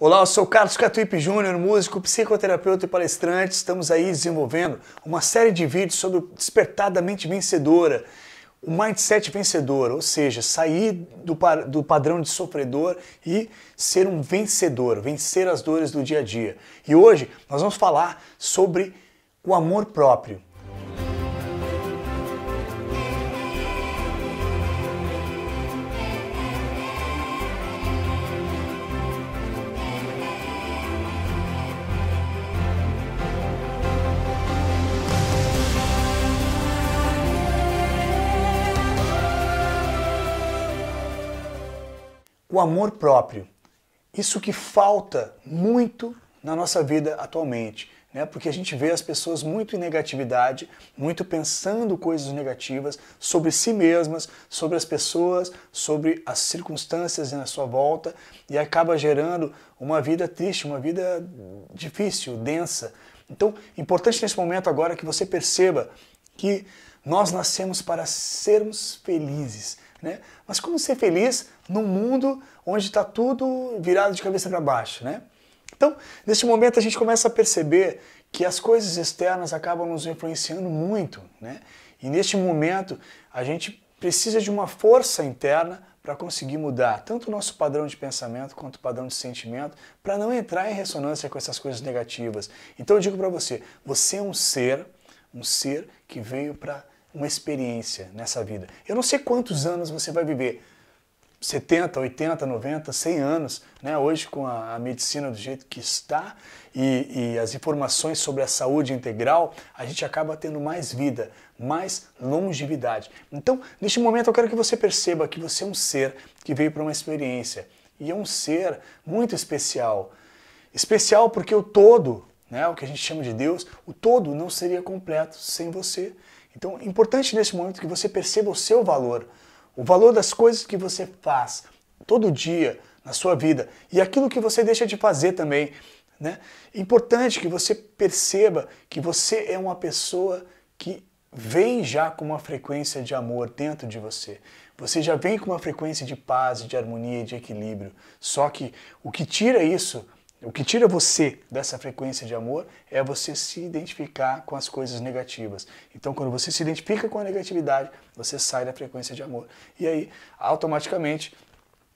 Olá, eu sou Carlos Catuípe Júnior, músico, psicoterapeuta e palestrante. Estamos aí desenvolvendo uma série de vídeos sobre o despertar da mente vencedora, o mindset vencedor, ou seja, sair do, do padrão de sofredor e ser um vencedor, vencer as dores do dia a dia. E hoje nós vamos falar sobre o amor próprio. o amor próprio. Isso que falta muito na nossa vida atualmente, né? porque a gente vê as pessoas muito em negatividade, muito pensando coisas negativas sobre si mesmas, sobre as pessoas, sobre as circunstâncias na sua volta e acaba gerando uma vida triste, uma vida difícil, densa. Então, importante nesse momento agora que você perceba que nós nascemos para sermos felizes, né? Mas como ser feliz num mundo onde está tudo virado de cabeça para baixo, né? Então, neste momento a gente começa a perceber que as coisas externas acabam nos influenciando muito, né? E neste momento a gente precisa de uma força interna para conseguir mudar tanto o nosso padrão de pensamento quanto o padrão de sentimento, para não entrar em ressonância com essas coisas negativas. Então eu digo para você, você é um ser, um ser que veio para uma experiência nessa vida. Eu não sei quantos anos você vai viver. 70, 80, 90, 100 anos, né? hoje com a, a medicina do jeito que está e, e, as informações sobre a saúde integral, a gente acaba tendo mais vida, mais longevidade. Então, neste momento, eu quero que você perceba que você é um ser que veio para uma experiência e é um ser muito especial. Especial porque o todo, né? o que a gente chama de Deus, o todo não seria completo sem você. Então é importante nesse momento que você perceba o seu valor, o valor das coisas que você faz todo dia na sua vida e aquilo que você deixa de fazer também. Né? É importante que você perceba que você é uma pessoa que vem já com uma frequência de amor dentro de você. Você já vem com uma frequência de paz, de harmonia, de equilíbrio. Só que o que tira isso o que tira você dessa frequência de amor é você se identificar com as coisas negativas. Então, quando você se identifica com a negatividade, você sai da frequência de amor. E aí, automaticamente,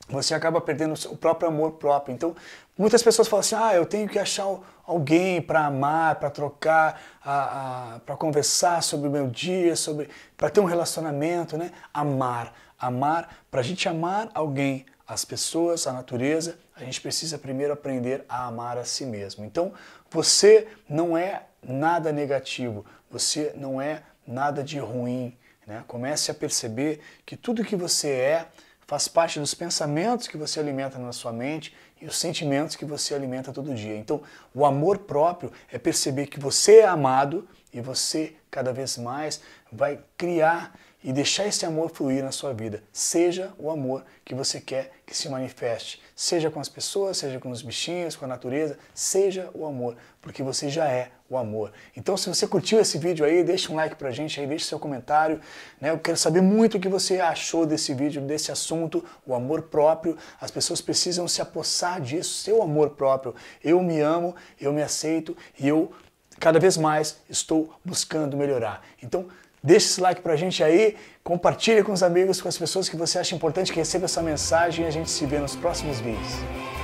você acaba perdendo o próprio amor próprio. Então, muitas pessoas falam assim: ah, eu tenho que achar alguém para amar, para trocar, para conversar sobre o meu dia, sobre para ter um relacionamento, né? Amar, amar, para a gente amar alguém as pessoas, a natureza, a gente precisa primeiro aprender a amar a si mesmo. Então, você não é nada negativo, você não é nada de ruim. Né? Comece a perceber que tudo que você é faz parte dos pensamentos que você alimenta na sua mente e os sentimentos que você alimenta todo dia. Então, o amor próprio é perceber que você é amado e você, cada vez mais, vai criar e deixar esse amor fluir na sua vida. Seja o amor que você quer que se manifeste. Seja com as pessoas, seja com os bichinhos, com a natureza, seja o amor, porque você já é o amor. Então, se você curtiu esse vídeo aí, deixa um like pra gente aí, deixa seu comentário. Né? Eu quero saber muito o que você achou desse vídeo, desse assunto, o amor próprio. As pessoas precisam se apossar disso, seu amor próprio. Eu me amo, eu me aceito e eu cada vez mais estou buscando melhorar. Então, deixe esse like pra gente aí, compartilhe com os amigos, com as pessoas que você acha importante que receba essa mensagem e a gente se vê nos próximos vídeos.